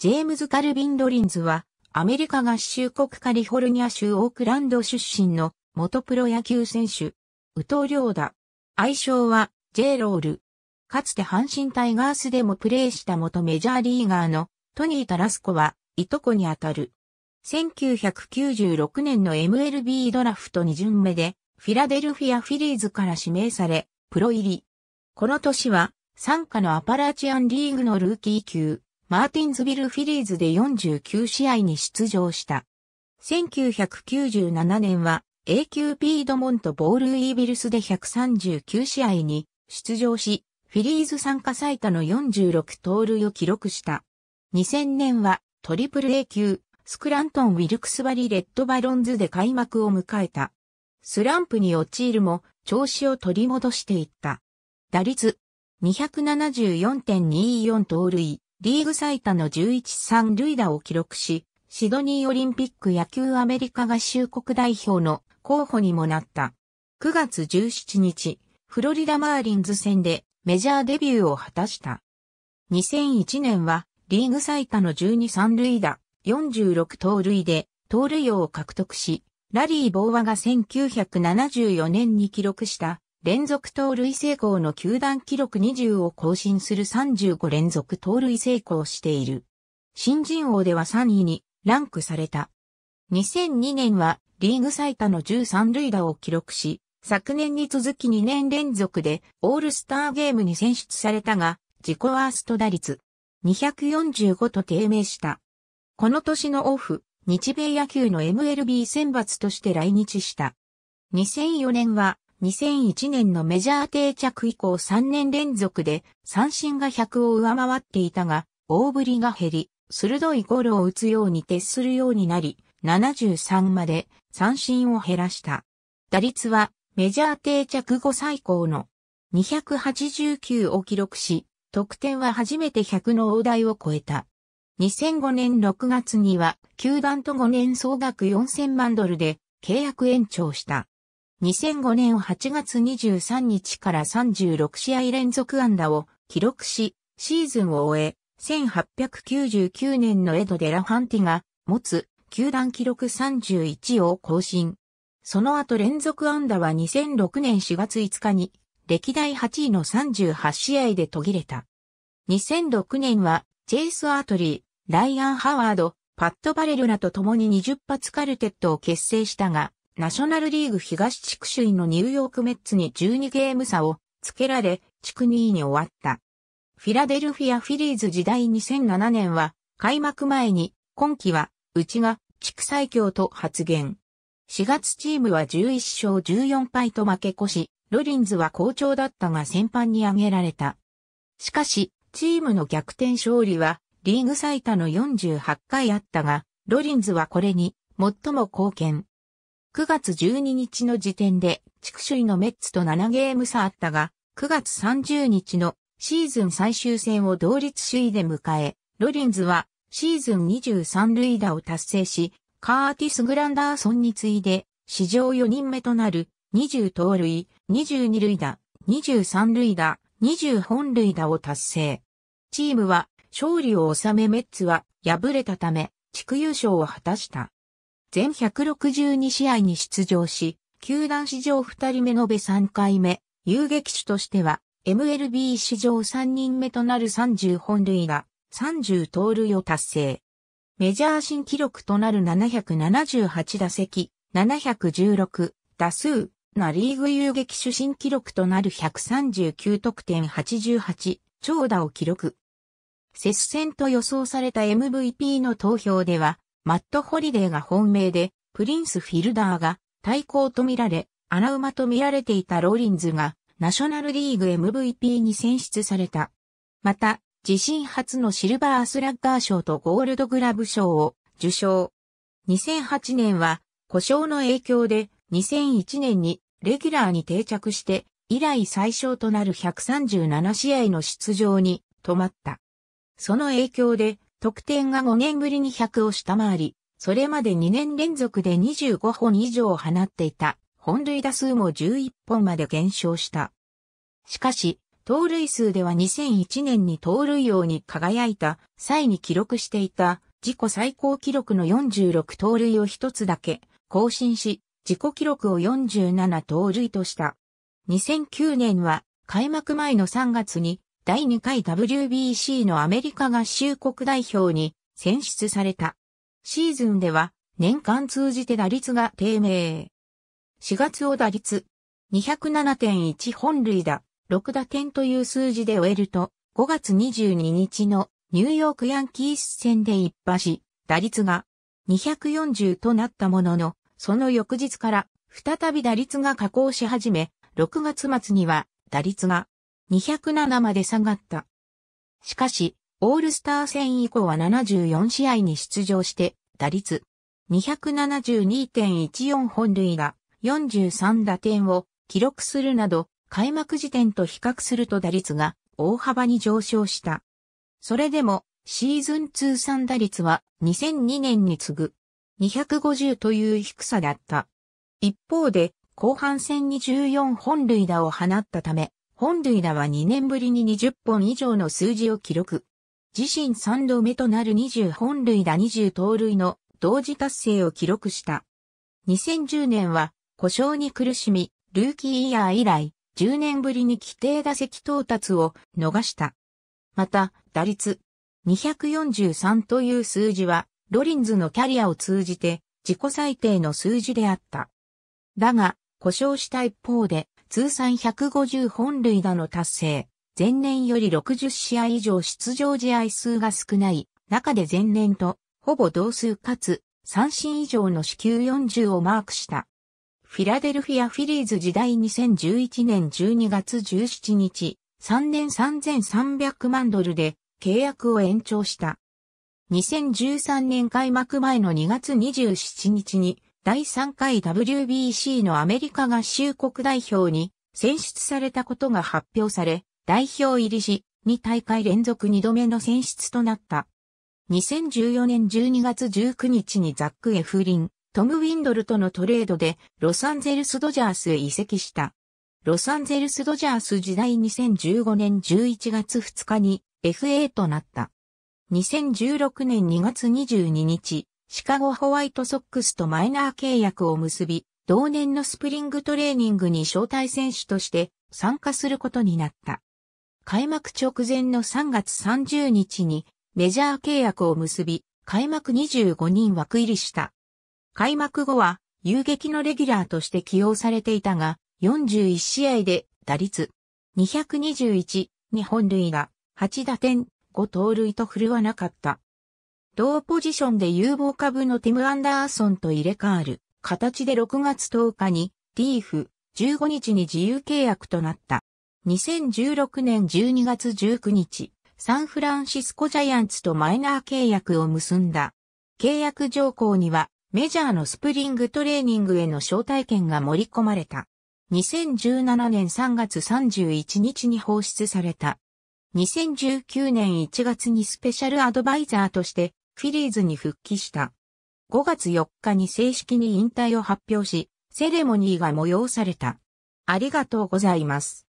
ジェームズ・カルビン・ロリンズは、アメリカ合衆国カリフォルニア州オークランド出身の元プロ野球選手、宇藤良だ。愛称は、J ロール。かつて阪神タイガースでもプレーした元メジャーリーガーのトニー・タラスコは、いとこにあたる。1996年の MLB ドラフト2巡目で、フィラデルフィア・フィリーズから指名され、プロ入り。この年は、参加のアパラチアンリーグのルーキー級。マーティンズビルフィリーズで49試合に出場した。1997年は A 級ピードモントボールイービルスで139試合に出場し、フィリーズ参加最多の46盗塁を記録した。2000年はトリプル A 級スクラントン・ウィルクスバリレッドバロンズで開幕を迎えた。スランプに陥るも調子を取り戻していった。打率274.24盗塁。リーグ最多の11三塁打を記録し、シドニーオリンピック野球アメリカ合衆国代表の候補にもなった。9月17日、フロリダマーリンズ戦でメジャーデビューを果たした。2001年はリーグ最多の12三塁打、46盗塁で盗塁王を獲得し、ラリー・ボーワが1974年に記録した連続盗塁成功の球団記録20を更新する35連続盗塁成功している。新人王では3位にランクされた。2002年はリーグ最多の13塁打を記録し、昨年に続き2年連続でオールスターゲームに選出されたが、自己ワースト打率245と低迷した。この年のオフ、日米野球の MLB 選抜として来日した。2004年は2001年のメジャー定着以降3年連続で三振が100を上回っていたが、大振りが減り、鋭いゴロを打つように徹するようになり、73まで三振を減らした。打率はメジャー定着後最高の289を記録し、得点は初めて100の大台を超えた。2005年6月には、球団と5年総額4000万ドルで契約延長した。2005年8月23日から36試合連続安打を記録し、シーズンを終え、1899年のエド・デ・ラファンティが持つ球団記録31を更新。その後連続安打は2006年4月5日に歴代8位の38試合で途切れた。2006年はチェイス・アートリー、ライアン・ハワード、パッド・バレルらと共に20発カルテットを結成したが、ナショナルリーグ東地区首位のニューヨークメッツに12ゲーム差をつけられ、地区2位に終わった。フィラデルフィアフィリーズ時代2007年は、開幕前に、今季は、うちが、地区最強と発言。4月チームは11勝14敗と負け越し、ロリンズは好調だったが先般に挙げられた。しかし、チームの逆転勝利は、リーグ最多の48回あったが、ロリンズはこれに、最も貢献。9月12日の時点で、地区首位のメッツと7ゲーム差あったが、9月30日のシーズン最終戦を同率首位で迎え、ロリンズはシーズン23塁打を達成し、カーティス・グランダーソンに次いで、史上4人目となる20盗塁、22塁打、23塁打、20本塁打を達成。チームは勝利を収めメッツは敗れたため、地区優勝を果たした。全162試合に出場し、球団史上2人目のべ3回目、遊撃手としては、MLB 史上3人目となる30本塁打、30盗塁を達成。メジャー新記録となる778打席、716打数、なリーグ遊撃手新記録となる139得点88、長打を記録。接戦と予想された MVP の投票では、マット・ホリデーが本命で、プリンス・フィルダーが対抗と見られ、穴馬と見られていたローリンズがナショナルリーグ MVP に選出された。また、自身初のシルバースラッガー賞とゴールドグラブ賞を受賞。2008年は故障の影響で2001年にレギュラーに定着して以来最小となる137試合の出場に止まった。その影響で得点が5年ぶりに100を下回り、それまで2年連続で25本以上放っていた、本塁打数も11本まで減少した。しかし、盗塁数では2001年に盗塁王に輝いた際に記録していた自己最高記録の46盗塁を一つだけ更新し、自己記録を47盗塁とした。2009年は開幕前の3月に第2回 WBC のアメリカ合衆国代表に選出された。シーズンでは年間通じて打率が低迷。4月を打率207.1本塁打、6打点という数字で終えると、5月22日のニューヨークヤンキース戦で一発し、打率が240となったものの、その翌日から再び打率が下降し始め、6月末には打率が207まで下がった。しかし、オールスター戦以降は74試合に出場して、打率272.14本塁打、43打点を記録するなど、開幕時点と比較すると打率が大幅に上昇した。それでも、シーズン通算打率は2002年に次ぐ250という低さだった。一方で、後半戦に14本塁打を放ったため、本塁打は2年ぶりに20本以上の数字を記録。自身3度目となる20本塁打20盗塁の同時達成を記録した。2010年は故障に苦しみ、ルーキーイヤー以来、10年ぶりに規定打席到達を逃した。また、打率243という数字は、ロリンズのキャリアを通じて自己最低の数字であった。だが、故障した一方で、通算150本塁打の達成、前年より60試合以上出場試合数が少ない、中で前年とほぼ同数かつ三振以上の支給40をマークした。フィラデルフィアフィリーズ時代2011年12月17日、3年3300万ドルで契約を延長した。2013年開幕前の2月27日に第3回 WBC のアメリカ合衆国代表に選出されたことが発表され、代表入りし、2大会連続2度目の選出となった。2014年12月19日にザック・エフリン、トム・ウィンドルとのトレードでロサンゼルス・ドジャースへ移籍した。ロサンゼルス・ドジャース時代2015年11月2日に FA となった。2016年2月22日、シカゴホワイトソックスとマイナー契約を結び、同年のスプリングトレーニングに招待選手として参加することになった。開幕直前の3月30日にメジャー契約を結び、開幕25人枠入りした。開幕後は遊撃のレギュラーとして起用されていたが、41試合で打率221、2本塁打、8打点、5盗塁と振るわなかった。同ポジションで有望株のティム・アンダーソンと入れ替わる形で6月10日にリーフ、15日に自由契約となった。2016年12月19日、サンフランシスコジャイアンツとマイナー契約を結んだ。契約条項にはメジャーのスプリングトレーニングへの招待券が盛り込まれた。2017年3月31日に放出された。2019年1月にスペシャルアドバイザーとしてフィリーズに復帰した。5月4日に正式に引退を発表し、セレモニーが催された。ありがとうございます。